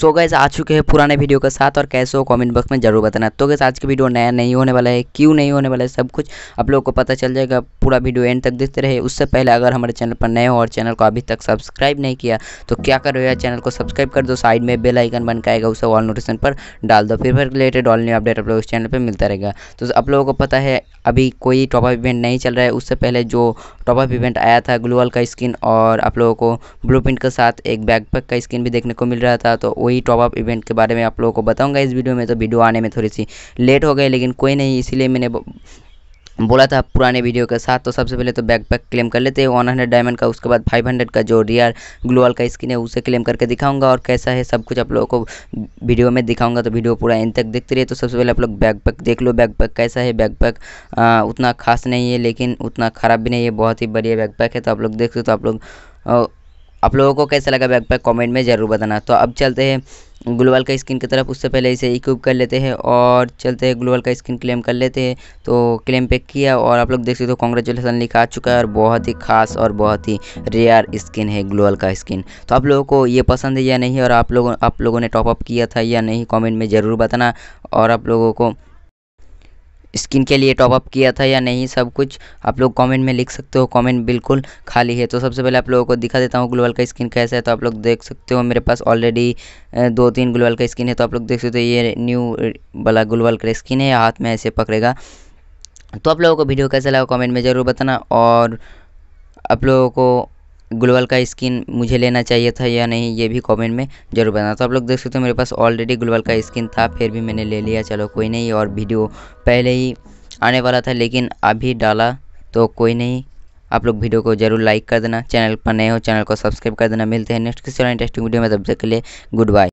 सो gas आ चुके हैं पुराने वीडियो के साथ और कैसे हो कमेंट बॉक्स में जरूर बताना तो गैस आज की वीडियो नया नहीं होने वाला है क्यों नहीं होने वाला है सब कुछ आप लोगों को पता चल जाएगा पूरा वीडियो एंड तक देखते रहे उससे पहले अगर हमारे चैनल पर नए हो और चैनल को अभी तक सब्सक्राइब नहीं किया तो क्या करो यार चैनल को सब्सक्राइब कर दो साइड में बेल आइकन बन आएगा उसे ऑल नोटिफिकेशन पर डाल दो फिर फिर रिलेटेड ऑल न्यू अपडेट आप लोग उस चैनल पर मिलता रहेगा तो आप लोगों को पता है अभी कोई टॉपअप इवेंट नहीं चल रहा है उससे पहले जो टॉपअप इवेंट आया था ग्लूअल का स्किन और आप लोगों को ब्लू के साथ एक बैकपैक का स्किन भी देखने को मिल रहा था तो वही टॉप अप इवेंट के बारे में आप लोगों को बताऊंगा इस वीडियो में तो वीडियो आने में थोड़ी सी लेट हो गई लेकिन कोई नहीं इसीलिए मैंने बोला था पुराने वीडियो के साथ तो सबसे पहले तो बैकपैक क्लेम कर लेते हैं वन हंड्रेड डायमंड का उसके बाद फाइव हंड्रेड का जो रियर ग्लोअल का स्किन है उसे क्लेम करके दिखाऊंगा और कैसा है सब कुछ आप लोगों को वीडियो में दिखाऊंगा तो वीडियो पूरा इन तक देखते रहिए तो सबसे पहले आप लोग बैकपैक देख लो बैकपैक कैसा है बैकपैक उतना खास नहीं है लेकिन उतना ख़राब भी नहीं है बहुत ही बढ़िया बैकपैक है तो आप लोग देख लो तो आप लोग आप लोगों को कैसा लगा बैकपैक कमेंट में ज़रूर बताना तो अब चलते हैं ग्लोबल का स्किन की तरफ उससे पहले इसे इक्विप कर लेते हैं और चलते हैं ग्लोबल का स्किन क्लेम कर लेते हैं तो क्लेम पे किया और आप लोग देख सकते हो कॉन्ग्रेचुलेसन लिखा आ चुका है और बहुत ही खास और बहुत ही रेयर स्किन है ग्लोबल का स्किन तो आप लोगों को ये पसंद है या नहीं और आप लोगों आप लोगों ने टॉपअप किया था या नहीं कॉमेंट में ज़रूर बताना और आप लोगों को स्किन के लिए टॉपअप किया था या नहीं सब कुछ आप लोग कमेंट में लिख सकते हो कमेंट बिल्कुल खाली है तो सबसे पहले आप लोगों को दिखा देता हूँ ग्लोबल का स्किन कैसा है तो आप लोग देख सकते हो मेरे पास ऑलरेडी दो तीन ग्लोबल का स्किन है तो आप लोग देख सकते हो ये न्यू वाला ग्लोबल का स्किन है हाथ में ऐसे पकड़ेगा तो आप लोगों को वीडियो कैसा लगा कॉमेंट में ज़रूर बताना और आप लोगों को ग्लोबल का स्किन मुझे लेना चाहिए था या नहीं ये भी कमेंट में जरूर बताना तो आप लोग देख सकते हो मेरे पास ऑलरेडी ग्लोबल का स्किन था फिर भी मैंने ले लिया चलो कोई नहीं और वीडियो पहले ही आने वाला था लेकिन अभी डाला तो कोई नहीं आप लोग वीडियो को जरूर लाइक कर देना चैनल पर नए हो चैनल को सब्सक्राइब कर देना मिलते हैं नेक्स्ट किसी इंटरेस्टिंग वीडियो में तब तक के लिए गुड बाय